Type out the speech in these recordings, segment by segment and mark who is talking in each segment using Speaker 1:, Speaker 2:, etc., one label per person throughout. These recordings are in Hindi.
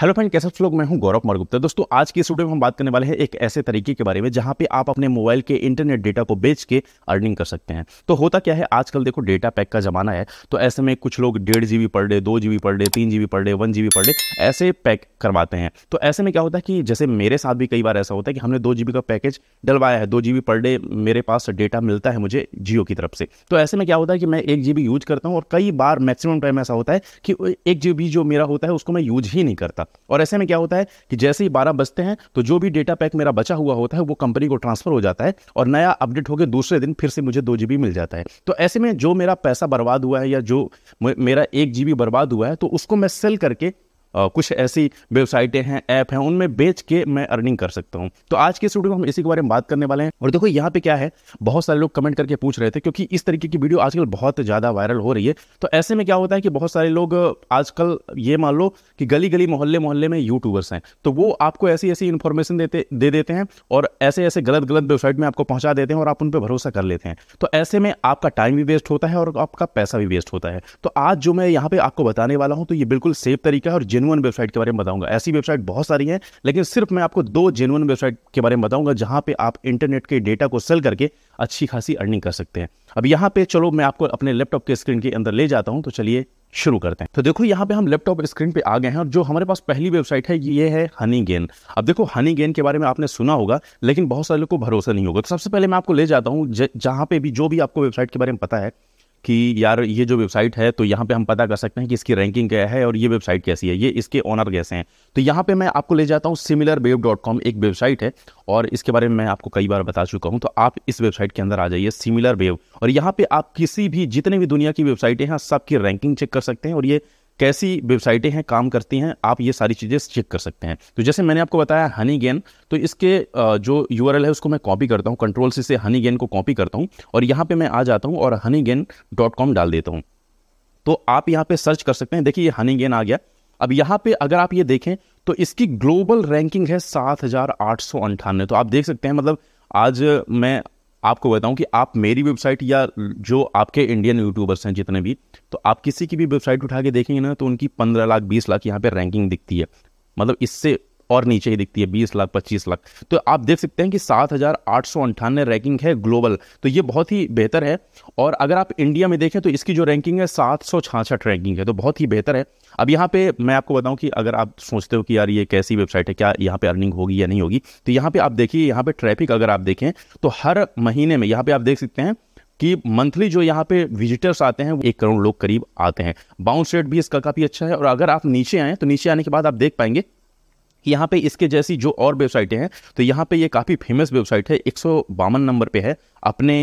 Speaker 1: हेलो फ्रेंड कैसे लोग मैं हूं गौरव कुमार गुप्ता दोस्तों आज की इस वीडियो में हम बात करने वाले हैं एक ऐसे तरीके के बारे में जहां पे आप अपने मोबाइल के इंटरनेट डेटा को बेच के अर्निंग कर सकते हैं तो होता क्या है आजकल देखो डेटा पैक का जमाना है तो ऐसे में कुछ लोग डेढ़ जी पर डे दो जी पर डे तीन जी पर डे वन जी पर डे ऐसे पैक करवाते हैं तो ऐसे में क्या होता है कि जैसे मेरे साथ भी कई बार ऐसा होता है कि हमने दो का पैकेज डलवाया है दो पर डे मेरे पास डेटा मिलता है मुझे जियो की तरफ से तो ऐसे में क्या होता है कि मैं एक यूज करता हूँ और कई बार मैक्सिमम टाइम ऐसा होता है कि एक जो मेरा होता है उसको मैं यूज ही नहीं करता होगा और ऐसे में क्या होता है कि जैसे ही बारह बजते हैं तो जो भी डेटा पैक मेरा बचा हुआ होता है वो कंपनी को ट्रांसफर हो जाता है और नया अपडेट होकर दूसरे दिन फिर से मुझे दो जी मिल जाता है तो ऐसे में जो मेरा पैसा बर्बाद हुआ है या जो मेरा एक जी बर्बाद हुआ है तो उसको मैं सेल करके कुछ ऐसी वेबसाइटें हैं ऐप हैं उनमें बेच के मैं अर्निंग कर सकता हूँ तो आज के स्टूडियो में हम इसी के बारे में बात करने वाले हैं और देखो यहाँ पे क्या है बहुत सारे लोग कमेंट करके पूछ रहे थे क्योंकि इस तरीके की वीडियो आजकल बहुत ज़्यादा वायरल हो रही है तो ऐसे में क्या होता है कि बहुत सारे लोग आजकल ये मान लो कि गली गली मोहल्ले मोहल्ले में यूट्यूबर्स हैं तो वो आपको ऐसी ऐसी इन्फॉर्मेशन देते दे देते हैं और ऐसे ऐसे गलत गलत वेबसाइट में आपको पहुंचा देते हैं और आप उन पर भरोसा कर लेते हैं तो ऐसे में आपका टाइम भी वेस्ट होता है और आपका पैसा भी वेस्ट होता है तो आज जो मैं यहाँ पर आपको बताने वाला हूँ तो ये बिल्कुल सेफ तरीका है और जिन जेनुअन वेबसाइट के बारे में बताऊंगा ऐसी वेबसाइट बहुत सारी हैं लेकिन सिर्फ मैं आपको दो जेनुअन वेबसाइट के बारे में बताऊंगा जहां पे आप इंटरनेट के डेटा को सेल करके अच्छी खासी अर्निंग कर सकते हैं अब यहाँ पे चलो मैं आपको अपने लैपटॉप के स्क्रीन के अंदर ले जाता हूँ तो चलिए शुरू करते हैं तो देखो यहाँ पे हम लैपटॉप स्क्रीन पे आ गए हैं और जो हमारे पास पहली वेबसाइट है ये है हनी गेन अब देखो हनी गेन के बारे में आपने सुना होगा लेकिन बहुत सारे लोग को भरोसा नहीं होगा तो सबसे पहले मैं आपको ले जाता हूँ जहाँ पे भी जो भी आपको वेबसाइट के बारे में पता है कि यार ये जो वेबसाइट है तो यहाँ पे हम पता कर सकते हैं कि इसकी रैंकिंग क्या है और ये वेबसाइट कैसी है ये इसके ऑनर कैसे हैं तो यहाँ पे मैं आपको ले जाता हूँ सिमिलर वेब डॉट कॉम एक वेबसाइट है और इसके बारे में मैं आपको कई बार बता चुका हूँ तो आप इस वेबसाइट के अंदर आ जाइए सिमिलर वेब और यहाँ पर आप किसी भी जितने भी दुनिया की वेबसाइटें हैं सबकी रैंकिंग चेक कर सकते हैं और ये कैसी वेबसाइटें हैं काम करती हैं आप ये सारी चीज़ें चेक कर सकते हैं तो जैसे मैंने आपको बताया हनी गेन तो इसके जो यू है उसको मैं कॉपी करता हूँ कंट्रोल से हनी गेन को कॉपी करता हूँ और यहाँ पर मैं आ जाता हूँ और हनी गेन डॉट कॉम डाल देता हूँ तो आप यहाँ पर सर्च कर सकते हैं देखिए ये हनी गेन आ गया अब यहाँ पे अगर आप ये देखें तो इसकी ग्लोबल रैंकिंग है सात हज़ार आठ सौ अंठानवे तो आप देख सकते हैं मतलब आज मैं आपको बताऊं कि आप मेरी वेबसाइट या जो आपके इंडियन यूट्यूबर्स हैं जितने भी तो आप किसी की भी वेबसाइट उठा के देखेंगे ना तो उनकी पंद्रह लाख बीस लाख यहाँ पर रैंकिंग दिखती है मतलब इससे और नीचे ही दिखती है बीस लाख पच्चीस लाख तो आप देख सकते हैं कि सात हज़ार आठ सौ अंठानवे रैंकिंग है ग्लोबल तो ये बहुत ही बेहतर है और अगर आप इंडिया में देखें तो इसकी जो रैंकिंग है सात सौ छाछठ रैंकिंग है तो बहुत ही बेहतर है अब यहाँ पे मैं आपको बताऊँ कि अगर आप सोचते हो कि यार ये कैसी वेबसाइट है क्या यहाँ पे अर्निंग होगी या नहीं होगी तो यहाँ पे आप देखिए यहाँ पे ट्रैफिक अगर आप देखें तो हर महीने में यहाँ पे आप देख सकते हैं कि मंथली जो यहाँ पे विजिटर्स आते हैं वो एक करोड़ लोग करीब आते हैं बाउंस रेट भी इसका काफ़ी अच्छा है और अगर आप नीचे आएँ तो नीचे आने के बाद आप देख पाएंगे यहाँ पे इसके जैसी जो और वेबसाइटें हैं तो यहाँ पे ये काफ़ी फेमस वेबसाइट है एक नंबर पे है अपने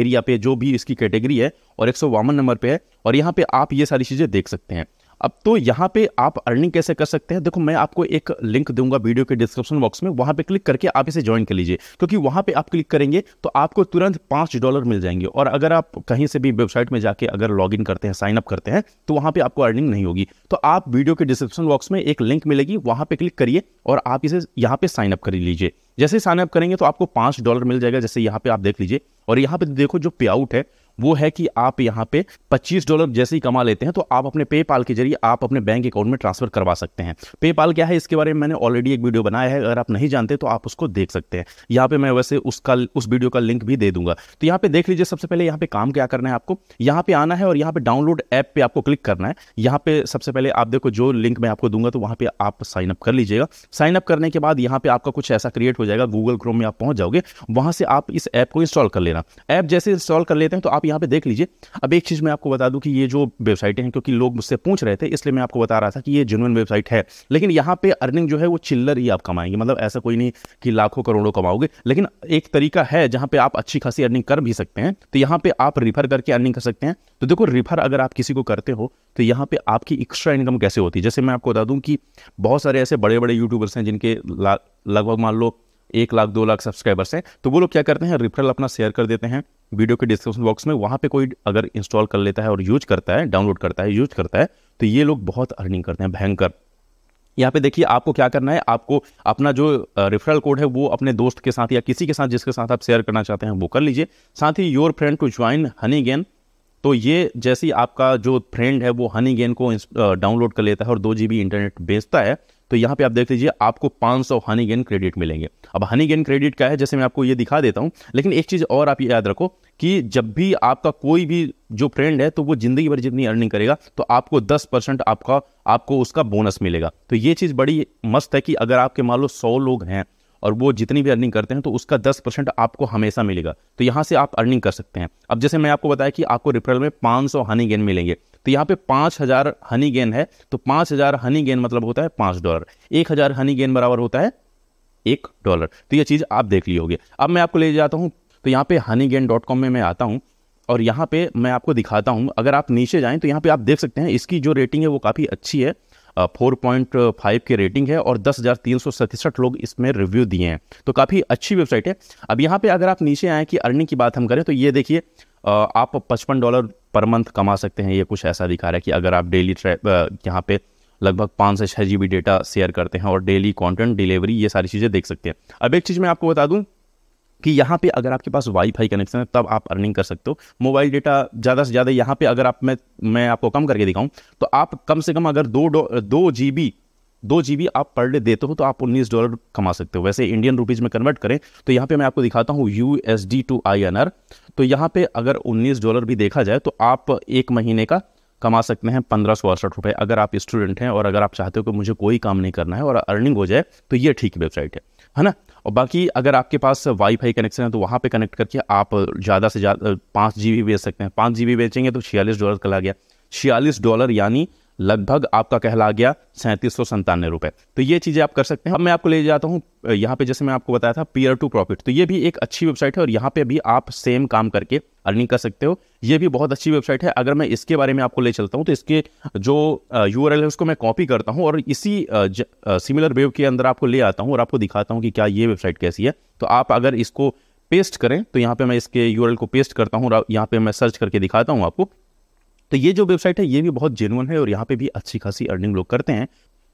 Speaker 1: एरिया पे जो भी इसकी कैटेगरी है और एक नंबर पे है और यहाँ पे आप ये सारी चीज़ें देख सकते हैं अब तो यहाँ पे आप अर्निंग कैसे कर सकते हैं देखो मैं आपको एक लिंक दूंगा वीडियो के डिस्क्रिप्शन बॉक्स में वहाँ पे क्लिक करके आप इसे ज्वाइन कर लीजिए क्योंकि वहाँ पे आप क्लिक करेंगे तो आपको तुरंत पाँच डॉलर मिल जाएंगे और अगर आप कहीं से भी वेबसाइट में जाके अगर इन करते हैं साइनअप करते हैं तो वहाँ पर आपको अर्निंग नहीं होगी तो आप वीडियो के डिस्क्रिप्शन बॉक्स में एक लिंक मिलेगी वहाँ पर क्लिक करिए और आप इसे यहाँ पर साइनअप कर लीजिए जैसे साइनअप करेंगे तो आपको पाँच डॉलर मिल जाएगा जैसे यहाँ पर आप देख लीजिए और यहाँ पर देखो जो पे आउट है वो है कि आप यहाँ पे 25 डॉलर जैसे ही कमा लेते हैं तो आप अपने पेपाल के जरिए आप अपने बैंक अकाउंट में ट्रांसफर करवा सकते हैं पेपाल क्या है इसके बारे में मैंने ऑलरेडी एक वीडियो बनाया है अगर आप नहीं जानते तो आप उसको देख सकते हैं यहाँ पे मैं वैसे उसका उस वीडियो का लिंक भी दे दूंगा तो यहाँ पे देख लीजिए सबसे पहले यहाँ पे काम क्या करना है आपको यहाँ पे आना है और यहाँ पे डाउनलोड ऐप पे आपको क्लिक करना है यहाँ पे सबसे पहले आप देखो जो लिंक मैं आपको दूंगा तो वहाँ पे आप साइन अप कर लीजिएगा साइन अप करने के बाद यहाँ पे आपका कुछ ऐसा क्रिएट हो जाएगा गूगल क्रोम में आप पहुंच जाओगे वहाँ से आप इस ऐप को इंस्टॉल कर लेना ऐप जैसे इंस्टॉल कर लेते हैं तो आप यहाँ पे देख लीजिए अब एक चीज़ मैं आपको बता दूँ कि ये जो वेबसाइटें हैं क्योंकि लोग मुझसे पूछ रहे थे इसलिए मैं आपको बता रहा था कि ये जेनुअन वेबसाइट है लेकिन यहाँ पे अर्निंग जो है वो चिल्लर ही आप कमाएंगे मतलब ऐसा कोई नहीं कि लाखों करोड़ों कमाओगे लेकिन एक तरीका है जहाँ पे आप अच्छी खासी अर्निंग कर भी सकते हैं तो यहाँ पे आप रिफर करके अर्निंग कर सकते हैं तो देखो रिफर अगर आप किसी को करते हो तो यहाँ पे आपकी एक्स्ट्रा इनकम कैसे होती है जैसे मैं आपको बता दूँ कि बहुत सारे ऐसे बड़े बड़े यूट्यूबर्स हैं जिनके लगभग मान लो एक लाख दो लाख सब्सक्राइबर्स हैं तो वो लोग क्या करते हैं रिफरल अपना शेयर कर देते हैं वीडियो के डिस्क्रिप्शन बॉक्स में वहाँ पे कोई अगर इंस्टॉल कर लेता है और यूज करता है डाउनलोड करता है यूज करता है तो ये लोग बहुत अर्निंग करते हैं भयंकर यहाँ पे देखिए आपको क्या करना है आपको अपना जो रेफरल कोड है वो अपने दोस्त के साथ या किसी के साथ जिसके साथ आप शेयर करना चाहते हैं वो कर लीजिए साथ ही your friend to join Honeygain तो ये जैसे ही आपका जो फ्रेंड है वो हनी गेन को डाउनलोड कर लेता है और दो जी इंटरनेट बेचता है तो यहाँ पे आप देख लीजिए आपको 500 सौ हनी गेन क्रेडिट मिलेंगे अब हनी गेन क्रेडिट का है जैसे मैं आपको ये दिखा देता हूँ लेकिन एक चीज़ और आप याद रखो कि जब भी आपका कोई भी जो फ्रेंड है तो वो ज़िंदगी भर जितनी अर्निंग करेगा तो आपको 10 परसेंट आपका आपको उसका बोनस मिलेगा तो ये चीज़ बड़ी मस्त है कि अगर आपके मान लो सौ लोग हैं और वो जितनी भी अर्निंग करते हैं तो उसका दस परसेंट आपको हमेशा मिलेगा तो यहाँ से आप अर्निंग कर सकते हैं अब जैसे मैं आपको बताया कि आपको रिफरल में पाँच सौ हनी गेन मिलेंगे तो यहाँ पे पाँच हज़ार हनी गेन है तो पाँच हज़ार हनी गेन मतलब होता है पाँच डॉलर एक हज़ार हनी गेन बराबर होता है एक डॉलर तो ये चीज़ आप देख ली होगी अब मैं आपको ले जाता हूँ तो यहाँ पे हनी गेन डॉट कॉम में मैं आता हूँ और यहाँ पे मैं आपको दिखाता हूँ अगर आप नीचे जाएँ तो यहाँ पे आप देख सकते हैं इसकी जो रेटिंग है वो काफ़ी अच्छी है फोर पॉइंट फाइव की रेटिंग है और दस हज़ार तीन सौ सतसठ लोग इसमें रिव्यू दिए हैं तो काफ़ी अच्छी वेबसाइट है अब यहाँ पे अगर आप नीचे आएँ कि अर्निंग की बात हम करें तो ये देखिए आप पचपन डॉलर पर मंथ कमा सकते हैं ये कुछ ऐसा दिखा रहा है कि अगर आप डेली यहाँ पे लगभग पाँच से छः जी डेटा शेयर करते हैं और डेली कंटेंट डिलीवरी ये सारी चीज़ें देख सकते हैं अब एक चीज़ मैं आपको बता दूँ कि यहाँ पे अगर आपके पास वाईफाई कनेक्शन है तब आप अर्निंग कर सकते हो मोबाइल डेटा ज़्यादा से ज़्यादा यहाँ पे अगर आप मैं मैं आपको कम करके दिखाऊँ तो आप कम से कम अगर दो दो जी बी दो जी बी आप पर डे देते हो तो आप उन्नीस डॉलर कमा सकते हो वैसे इंडियन रुपीज़ में कन्वर्ट करें तो यहाँ पे मैं आपको दिखाता हूँ U S D T I N R तो यहाँ पे अगर उन्नीस डॉलर भी देखा जाए तो आप एक महीने का कमा सकते हैं पंद्रह सौ अड़सठ रुपये अगर आप स्टूडेंट हैं और अगर आप चाहते हो कि मुझे कोई काम नहीं करना है और अर्निंग हो जाए तो ये ठीक वेबसाइट है है ना और बाकी अगर आपके पास वाईफाई कनेक्शन है तो वहाँ पे कनेक्ट करके आप ज़्यादा से ज़्यादा पाँच जी बेच सकते हैं पाँच जी बेचेंगे तो छियालीस डॉलर का गया छियालीस डॉलर यानी लगभग आपका कहला गया सैंतीस सौ संतानवे रुपये तो ये चीज़ें आप कर सकते हैं अब मैं आपको ले जाता हूँ यहाँ पे जैसे मैं आपको बताया था पीयर टू प्रॉफिट तो ये भी एक अच्छी वेबसाइट है और यहाँ पे भी आप सेम काम करके अर्निंग कर सकते हो ये भी बहुत अच्छी वेबसाइट है अगर मैं इसके बारे में आपको ले चलता हूँ तो इसके जो यू है उसको मैं कॉपी करता हूँ और इसी सिमिलर वेव के अंदर आपको ले आता हूँ और आपको दिखाता हूँ कि क्या ये वेबसाइट कैसी है तो आप अगर इसको पेस्ट करें तो यहाँ पे मैं इसके यूआरएल को पेस्ट करता हूँ यहाँ पे मैं सर्च करके दिखाता हूँ आपको तो ये जो वेबसाइट है ये भी बहुत जेनुअन है और यहाँ पे भी अच्छी खासी अर्निंग लोग करते हैं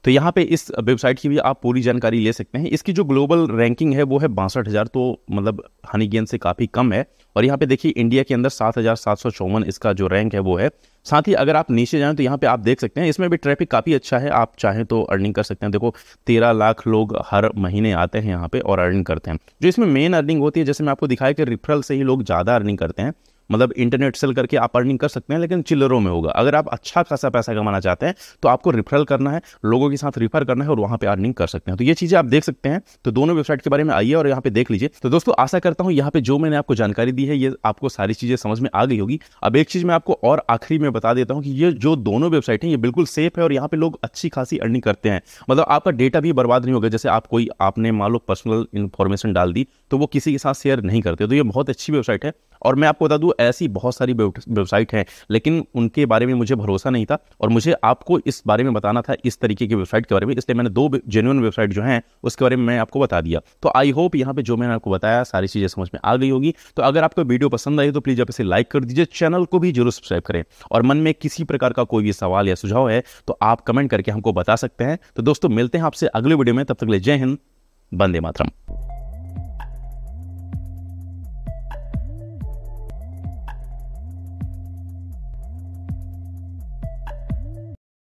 Speaker 1: तो यहाँ पे इस वेबसाइट की भी आप पूरी जानकारी ले सकते हैं इसकी जो ग्लोबल रैंकिंग है वो है बासठ हज़ार तो मतलब हनी गेंद से काफ़ी कम है और यहाँ पे देखिए इंडिया के अंदर सात हज़ार सात सौ चौवन इसका जो रैंक है वो है साथ ही अगर आप नीचे जाएं तो यहाँ पे आप देख सकते हैं इसमें भी ट्रैफिक काफ़ी अच्छा है आप चाहें तो अर्निंग कर सकते हैं देखो तेरह लाख लोग हर महीने आते हैं यहाँ पर और अर्निंग करते हैं जो इसमें मेन अर्निंग होती है जैसे मैं आपको दिखाया कि रिफरल से ही लोग ज़्यादा अर्निंग करते हैं मतलब इंटरनेट सेल करके आप अर्निंग कर सकते हैं लेकिन चिल्लरों में होगा अगर आप अच्छा खासा पैसा कमाना चाहते हैं तो आपको रिफरल करना है लोगों के साथ रिफर करना है और वहाँ पर अर्निंग कर सकते हैं तो ये चीज़ें आप देख सकते हैं तो दोनों वेबसाइट के बारे में आइए और यहाँ पे देख लीजिए तो दोस्तों आशा करता हूँ यहाँ पे जो मैंने आपको जानकारी दी है ये आपको सारी चीज़ें समझ में आ गई होगी अब एक चीज़ मैं आपको और आखिरी में बता देता हूँ कि ये जो दोनों वेबसाइट हैं ये बिल्कुल सेफ है और यहाँ पे लोग अच्छी खासी अर्निंग करते हैं मतलब आपका डेटा भी बर्बाद नहीं होगा जैसे आप कोई आपने मान लो पर्सनल इन्फॉर्मेशन डाल दी तो वो किसी के साथ शेयर नहीं करते तो ये बहुत अच्छी वेबसाइट है और मैं आपको बता दूँ ऐसी बहुत सारी वेबसाइट हैं लेकिन उनके बारे में मुझे भरोसा नहीं था और मुझे आपको इस बारे में बताना था इस तरीके की वेबसाइट के बारे में इसलिए मैंने दो जेन्यून वेबसाइट जो हैं उसके बारे में मैं आपको बता दिया तो आई होप यहाँ पर जो मैंने आपको बताया सारी चीज़ें समझ में आ गई होगी तो अगर आपको वीडियो पसंद आई तो प्लीज़ आप इसे लाइक कर दीजिए चैनल को भी जरूर सब्सक्राइब करें और मन में किसी प्रकार का कोई भी सवाल या सुझाव है तो आप कमेंट करके हमको बता सकते हैं तो दोस्तों मिलते हैं आपसे अगले वीडियो में तब तक ले जय हिंद बंदे मातरम